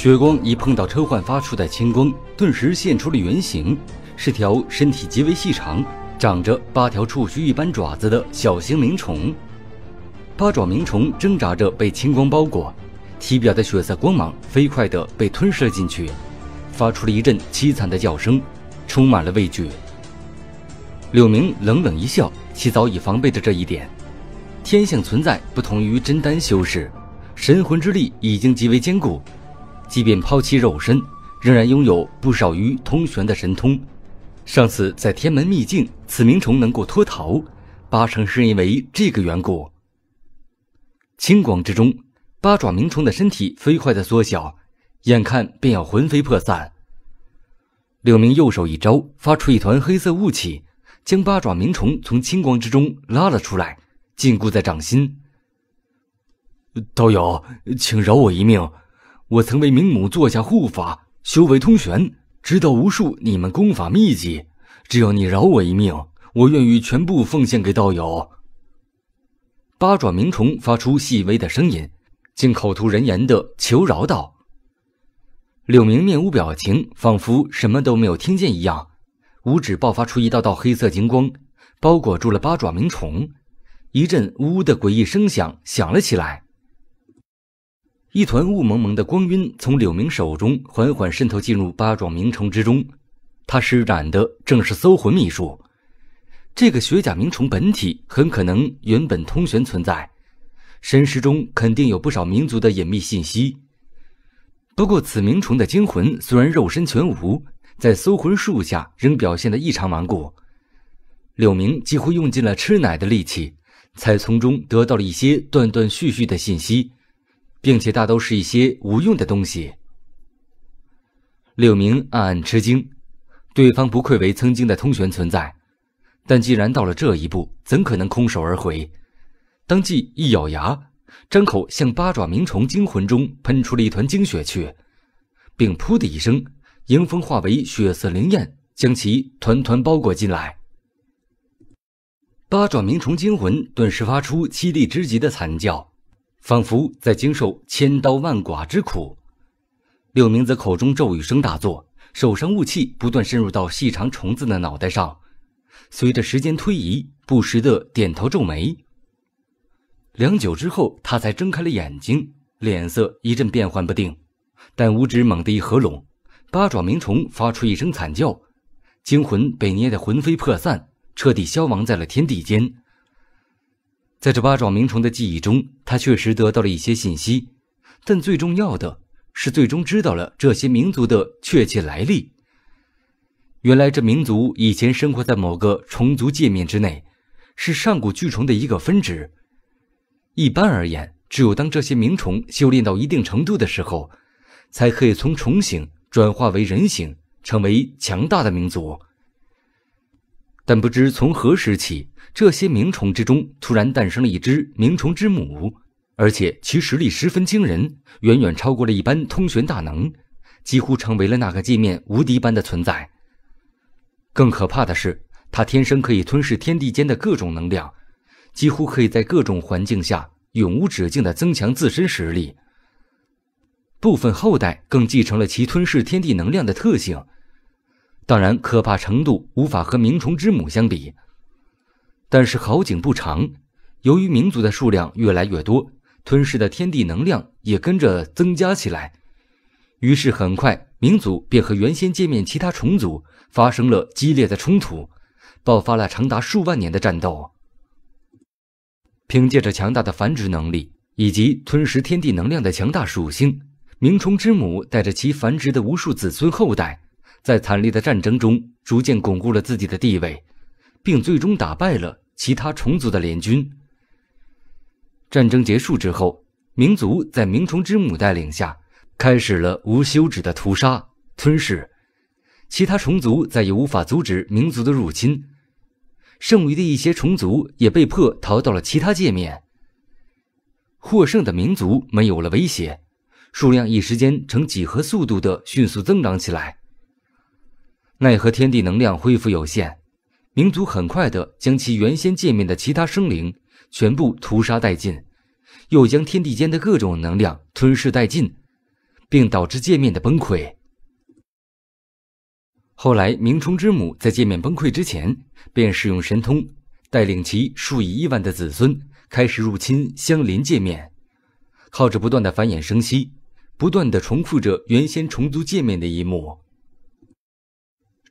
血光一碰到车焕发出的青光，顿时现出了原形，是条身体极为细长、长着八条触须一般爪子的小型灵虫。八爪灵虫挣扎着被青光包裹，体表的血色光芒飞快地被吞噬了进去，发出了一阵凄惨的叫声，充满了畏惧。柳明冷冷一笑，其早已防备着这一点。天性存在不同于真丹修士，神魂之力已经极为坚固。即便抛弃肉身，仍然拥有不少于通玄的神通。上次在天门秘境，此名虫能够脱逃，八成是因为这个缘故。青光之中，八爪鸣虫的身体飞快的缩小，眼看便要魂飞魄散。柳明右手一招，发出一团黑色雾气，将八爪鸣虫从青光之中拉了出来，禁锢在掌心。道友，请饶我一命。我曾为明母做下护法，修为通玄，知道无数你们功法秘籍。只要你饶我一命，我愿意全部奉献给道友。八爪鸣虫发出细微的声音，竟口吐人言的求饶道。柳明面无表情，仿佛什么都没有听见一样，五指爆发出一道道黑色金光，包裹住了八爪鸣虫，一阵呜呜的诡异声响响了起来。一团雾蒙蒙的光晕从柳明手中缓缓渗透进入八爪冥虫之中，他施展的正是搜魂秘术。这个雪甲冥虫本体很可能原本通玄存在，神识中肯定有不少民族的隐秘信息。不过，此名虫的精魂虽然肉身全无，在搜魂术下仍表现得异常顽固。柳明几乎用尽了吃奶的力气，才从中得到了一些断断续续的信息。并且大都是一些无用的东西。柳明暗暗吃惊，对方不愧为曾经的通玄存在，但既然到了这一步，怎可能空手而回？当即一咬牙，张口向八爪鸣虫惊魂中喷出了一团精血去，并“噗”的一声，迎风化为血色灵焰，将其团团包裹进来。八爪鸣虫惊魂顿时发出凄厉之极的惨叫。仿佛在经受千刀万剐之苦，六明则口中咒语声大作，手上雾气不断渗入到细长虫子的脑袋上。随着时间推移，不时的点头皱眉。良久之后，他才睁开了眼睛，脸色一阵变幻不定。但五指猛地一合拢，八爪鸣虫发出一声惨叫，惊魂被捏得魂飞魄散，彻底消亡在了天地间。在这八爪冥虫的记忆中，他确实得到了一些信息，但最重要的是，最终知道了这些民族的确切来历。原来，这民族以前生活在某个虫族界面之内，是上古巨虫的一个分支。一般而言，只有当这些冥虫修炼到一定程度的时候，才可以从虫形转化为人形，成为强大的民族。但不知从何时起，这些鸣虫之中突然诞生了一只鸣虫之母，而且其实力十分惊人，远远超过了一般通玄大能，几乎成为了那个界面无敌般的存在。更可怕的是，它天生可以吞噬天地间的各种能量，几乎可以在各种环境下永无止境的增强自身实力。部分后代更继承了其吞噬天地能量的特性。当然，可怕程度无法和鸣虫之母相比。但是好景不长，由于民族的数量越来越多，吞噬的天地能量也跟着增加起来。于是很快，民族便和原先界面其他虫族发生了激烈的冲突，爆发了长达数万年的战斗。凭借着强大的繁殖能力以及吞噬天地能量的强大属性，鸣虫之母带着其繁殖的无数子孙后代。在惨烈的战争中，逐渐巩固了自己的地位，并最终打败了其他虫族的联军。战争结束之后，民族在明虫之母带领下，开始了无休止的屠杀吞噬。其他虫族再也无法阻止民族的入侵，剩余的一些虫族也被迫逃到了其他界面。获胜的民族没有了威胁，数量一时间呈几何速度的迅速增长起来。奈何天地能量恢复有限，冥族很快的将其原先界面的其他生灵全部屠杀殆尽，又将天地间的各种能量吞噬殆尽，并导致界面的崩溃。后来，冥冲之母在界面崩溃之前，便使用神通，带领其数以亿万的子孙开始入侵相邻界面，靠着不断的繁衍生息，不断的重复着原先虫族界面的一幕。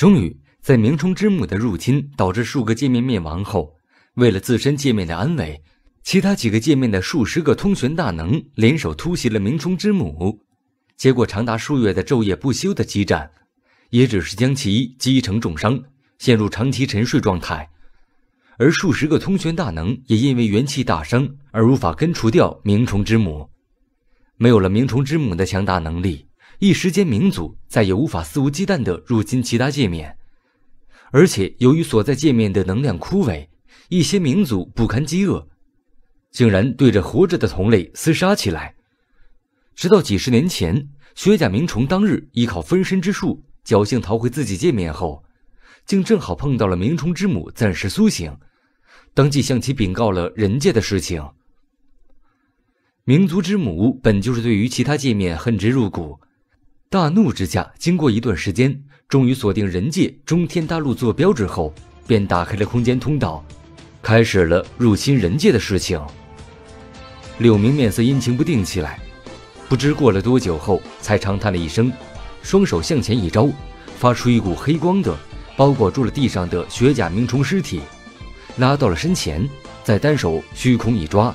终于，在冥冲之母的入侵导致数个界面灭亡后，为了自身界面的安危，其他几个界面的数十个通玄大能联手突袭了冥冲之母。结果长达数月的昼夜不休的激战，也只是将其击成重伤，陷入长期沉睡状态。而数十个通玄大能也因为元气大伤而无法根除掉冥虫之母。没有了冥虫之母的强大能力。一时间，冥族再也无法肆无忌惮的入侵其他界面，而且由于所在界面的能量枯萎，一些冥族不堪饥饿，竟然对着活着的同类厮杀起来。直到几十年前，雪甲冥虫当日依靠分身之术侥幸逃回自己界面后，竟正好碰到了冥虫之母暂时苏醒，当即向其禀告了人界的事情。民族之母本就是对于其他界面恨之入骨。大怒之下，经过一段时间，终于锁定人界中天大陆坐标之后，便打开了空间通道，开始了入侵人界的事情。柳明面色阴晴不定起来，不知过了多久后，才长叹了一声，双手向前一招，发出一股黑光的包裹住了地上的雪甲鸣虫尸体，拉到了身前，再单手虚空一抓，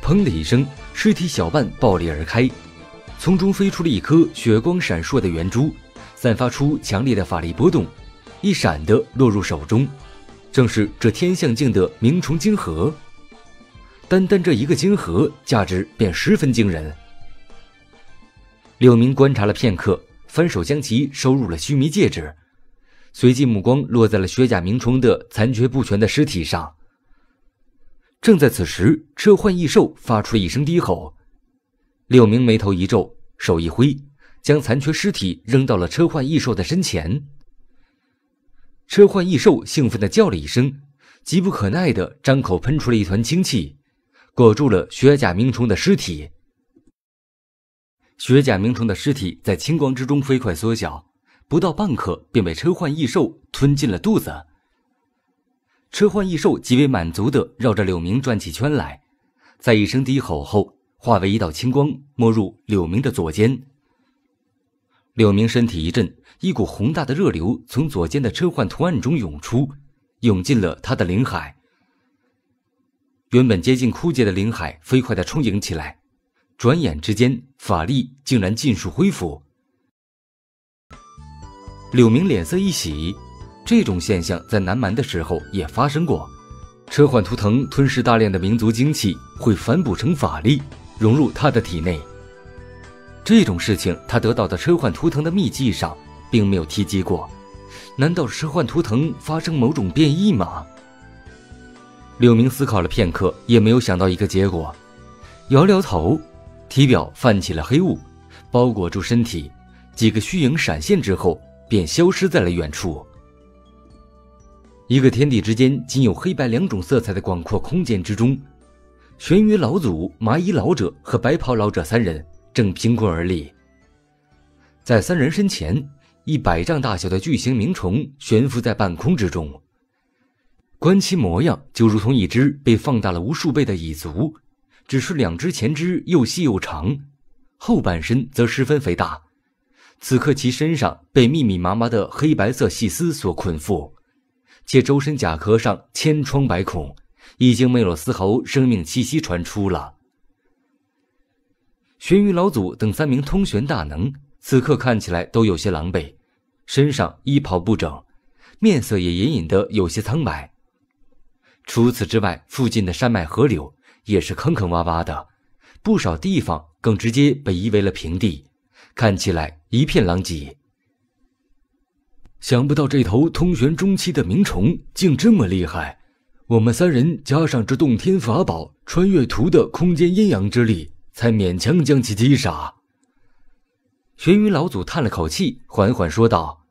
砰的一声，尸体小半爆裂而开。从中飞出了一颗血光闪烁的圆珠，散发出强烈的法力波动，一闪的落入手中，正是这天象境的鸣虫晶核。单单这一个晶核，价值便十分惊人。柳明观察了片刻，翻手将其收入了须弥戒指，随即目光落在了血甲鸣虫的残缺不全的尸体上。正在此时，车幻异兽发出了一声低吼。柳明眉头一皱，手一挥，将残缺尸体扔到了车换异兽的身前。车换异兽兴奋的叫了一声，急不可耐的张口喷出了一团清气，裹住了雪甲鸣虫的尸体。雪甲鸣虫的尸体在青光之中飞快缩小，不到半刻便被车换异兽吞进了肚子。车换异兽极为满足的绕着柳明转起圈来，在一声低吼后。化为一道青光，没入柳明的左肩。柳明身体一震，一股宏大的热流从左肩的车换图案中涌出，涌进了他的灵海。原本接近枯竭的灵海飞快地充盈起来，转眼之间法力竟然尽数恢复。柳明脸色一喜，这种现象在南蛮的时候也发生过，车换图腾吞噬大量的民族精气，会反哺成法力。融入他的体内。这种事情，他得到的车幻图腾的秘籍上并没有提及过。难道车换图腾发生某种变异吗？柳明思考了片刻，也没有想到一个结果，摇摇头，体表泛起了黑雾，包裹住身体，几个虚影闪现之后，便消失在了远处。一个天地之间仅有黑白两种色彩的广阔空间之中。玄鱼老祖、麻衣老者和白袍老者三人正凭空而立，在三人身前，一百丈大小的巨型鸣虫悬浮在半空之中。观其模样，就如同一只被放大了无数倍的蚁族，只是两只前肢又细又长，后半身则十分肥大。此刻，其身上被密密麻麻的黑白色细丝所捆缚，且周身甲壳上千疮百孔。已经没有丝毫生命气息传出了。玄玉老祖等三名通玄大能，此刻看起来都有些狼狈，身上衣袍不整，面色也隐隐的有些苍白。除此之外，附近的山脉河流也是坑坑洼洼的，不少地方更直接被夷为了平地，看起来一片狼藉。想不到这头通玄中期的鸣虫竟这么厉害！我们三人加上这洞天法宝《穿越图》的空间阴阳之力，才勉强将其击杀。玄云老祖叹了口气，缓缓说道：“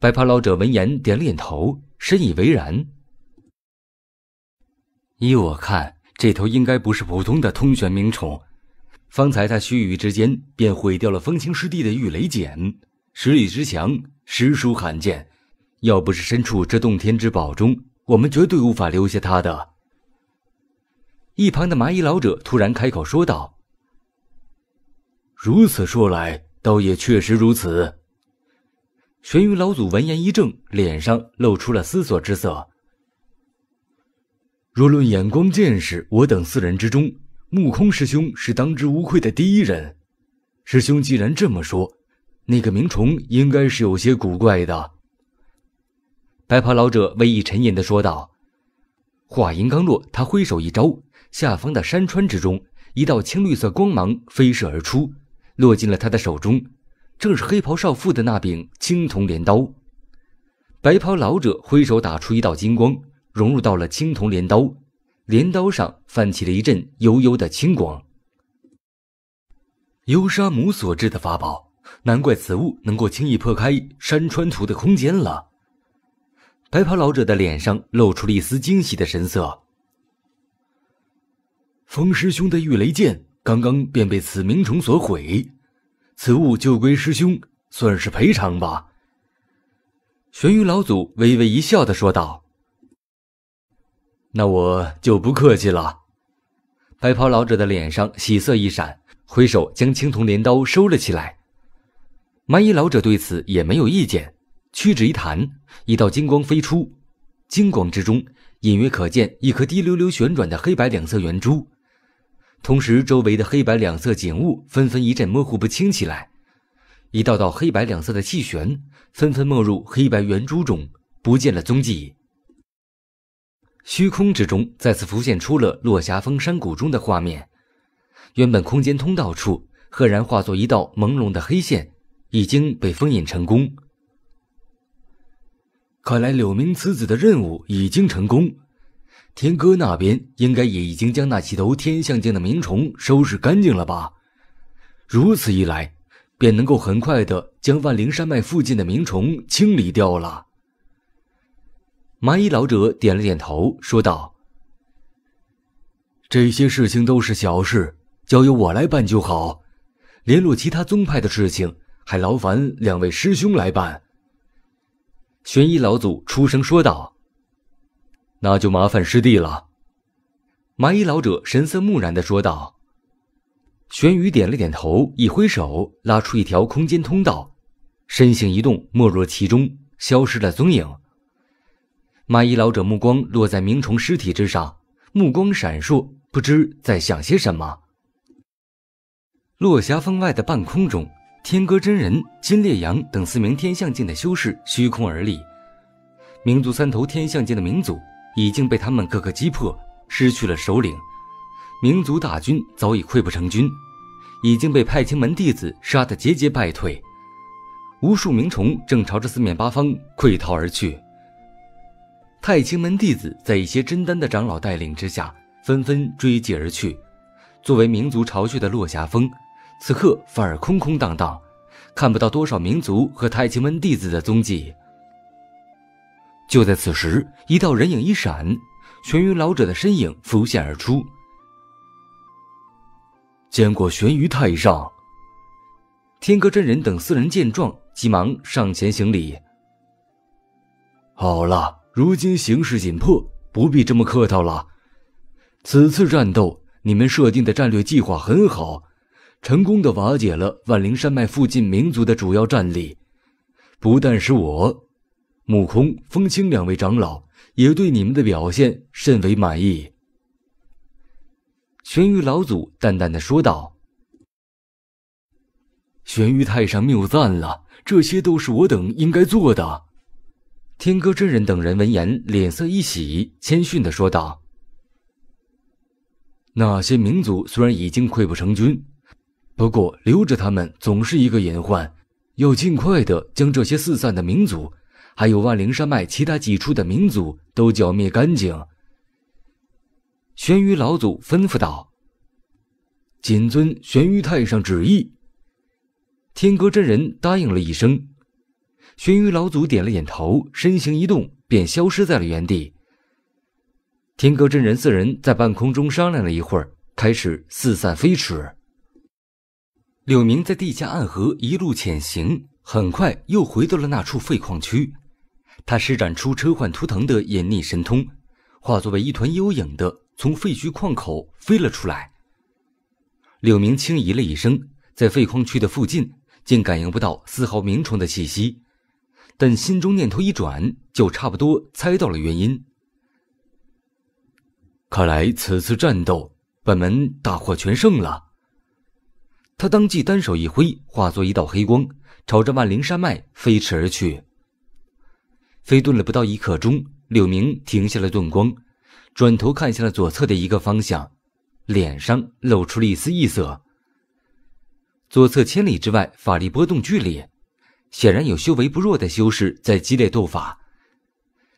白袍老者闻言点了点头，深以为然。依我看，这头应该不是普通的通玄冥虫。方才他须臾之间便毁掉了风清师弟的御雷简，实力之强，实属罕见。要不是身处这洞天之宝中，”我们绝对无法留下他的。一旁的麻衣老者突然开口说道：“如此说来，倒也确实如此。”玄云老祖闻言一怔，脸上露出了思索之色。若论眼光见识，我等四人之中，木空师兄是当之无愧的第一人。师兄既然这么说，那个鸣虫应该是有些古怪的。白袍老者微一沉吟，的说道：“话音刚落，他挥手一招，下方的山川之中，一道青绿色光芒飞射而出，落进了他的手中，正是黑袍少妇的那柄青铜镰刀。白袍老者挥手打出一道金光，融入到了青铜镰刀，镰刀上泛起了一阵幽幽的青光。由沙母所制的法宝，难怪此物能够轻易破开山川图的空间了。”白袍老者的脸上露出了一丝惊喜的神色。风师兄的御雷剑刚刚便被此鸣虫所毁，此物就归师兄，算是赔偿吧。玄玉老祖微微一笑的说道：“那我就不客气了。”白袍老者的脸上喜色一闪，挥手将青铜镰刀收了起来。蛮夷老者对此也没有意见。屈指一弹，一道金光飞出，金光之中隐约可见一颗滴溜溜旋转的黑白两色圆珠，同时周围的黑白两色景物纷纷一阵模糊不清起来，一道道黑白两色的气旋纷纷没入黑白圆珠中，不见了踪迹。虚空之中再次浮现出了落霞峰山谷中的画面，原本空间通道处赫然化作一道朦胧的黑线，已经被封印成功。看来柳明此子的任务已经成功，天哥那边应该也已经将那几头天象境的鸣虫收拾干净了吧？如此一来，便能够很快的将万灵山脉附近的鸣虫清理掉了。麻衣老者点了点头，说道：“这些事情都是小事，交由我来办就好。联络其他宗派的事情，还劳烦两位师兄来办。”玄衣老祖出声说道：“那就麻烦师弟了。”麻衣老者神色木然的说道。玄宇点了点头，一挥手拉出一条空间通道，身形一动没入其中，消失了踪影。麻衣老者目光落在鸣虫尸体之上，目光闪烁，不知在想些什么。落霞峰外的半空中。天歌真人、金烈阳等四名天象境的修士虚空而立，民族三头天象境的冥族已经被他们个个击破，失去了首领，冥族大军早已溃不成军，已经被太清门弟子杀得节节败退，无数冥虫正朝着四面八方溃逃而去，太清门弟子在一些真丹的长老带领之下，纷纷追击而去，作为冥族巢穴的落霞峰。此刻反而空空荡荡，看不到多少民族和太清门弟子的踪迹。就在此时，一道人影一闪，玄云老者的身影浮现而出。见过玄鱼太上。天歌真人等四人见状，急忙上前行礼。好了，如今形势紧迫，不必这么客套了。此次战斗，你们设定的战略计划很好。成功的瓦解了万灵山脉附近民族的主要战力，不但是我、悟空、风清两位长老也对你们的表现甚为满意。”玄玉老祖淡淡的说道。“玄玉太上谬赞了，这些都是我等应该做的。”天歌真人等人闻言，脸色一喜，谦逊的说道：“那些民族虽然已经溃不成军。”不过留着他们总是一个隐患，要尽快的将这些四散的民族，还有万灵山脉其他几处的民族都剿灭干净。玄鱼老祖吩咐道：“谨遵玄鱼太上旨意。”天歌真人答应了一声，玄鱼老祖点了点头，身形一动，便消失在了原地。天歌真人四人在半空中商量了一会儿，开始四散飞驰。柳明在地下暗河一路潜行，很快又回到了那处废矿区。他施展出车幻图腾的隐匿神通，化作为一团幽影的从废墟矿口飞了出来。柳明轻咦了一声，在废矿区的附近，竟感应不到丝毫鸣虫的气息，但心中念头一转，就差不多猜到了原因。看来此次战斗，本门大获全胜了。他当即单手一挥，化作一道黑光，朝着万灵山脉飞驰而去。飞遁了不到一刻钟，柳明停下了遁光，转头看向了左侧的一个方向，脸上露出了一丝异色。左侧千里之外，法力波动剧烈，显然有修为不弱的修士在激烈斗法。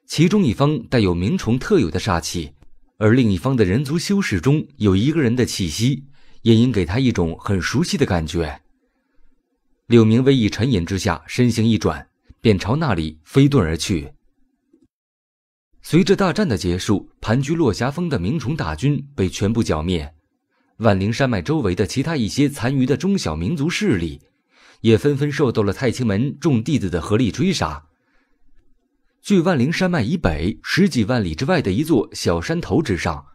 其中一方带有鸣虫特有的煞气，而另一方的人族修士中有一个人的气息。也应给他一种很熟悉的感觉。柳明微一沉吟之下，身形一转，便朝那里飞遁而去。随着大战的结束，盘踞落霞峰的鸣虫大军被全部剿灭，万灵山脉周围的其他一些残余的中小民族势力，也纷纷受到了太清门众弟子的合力追杀。距万灵山脉以北十几万里之外的一座小山头之上，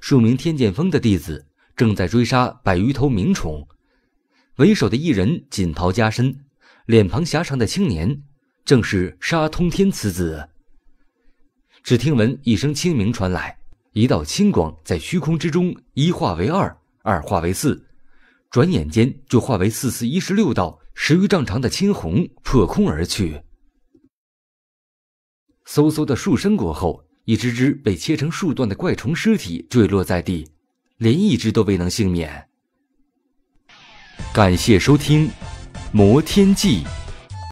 数名天剑峰的弟子。正在追杀百余头鸣虫，为首的一人锦袍加身，脸庞狭长的青年，正是沙通天此子。只听闻一声清鸣传来，一道青光在虚空之中一化为二，二化为四，转眼间就化为四四一十六道十余丈长的青虹破空而去。嗖嗖的数声过后，一只只被切成数段的怪虫尸体坠落在地。连一只都未能幸免。感谢收听《摩天记》。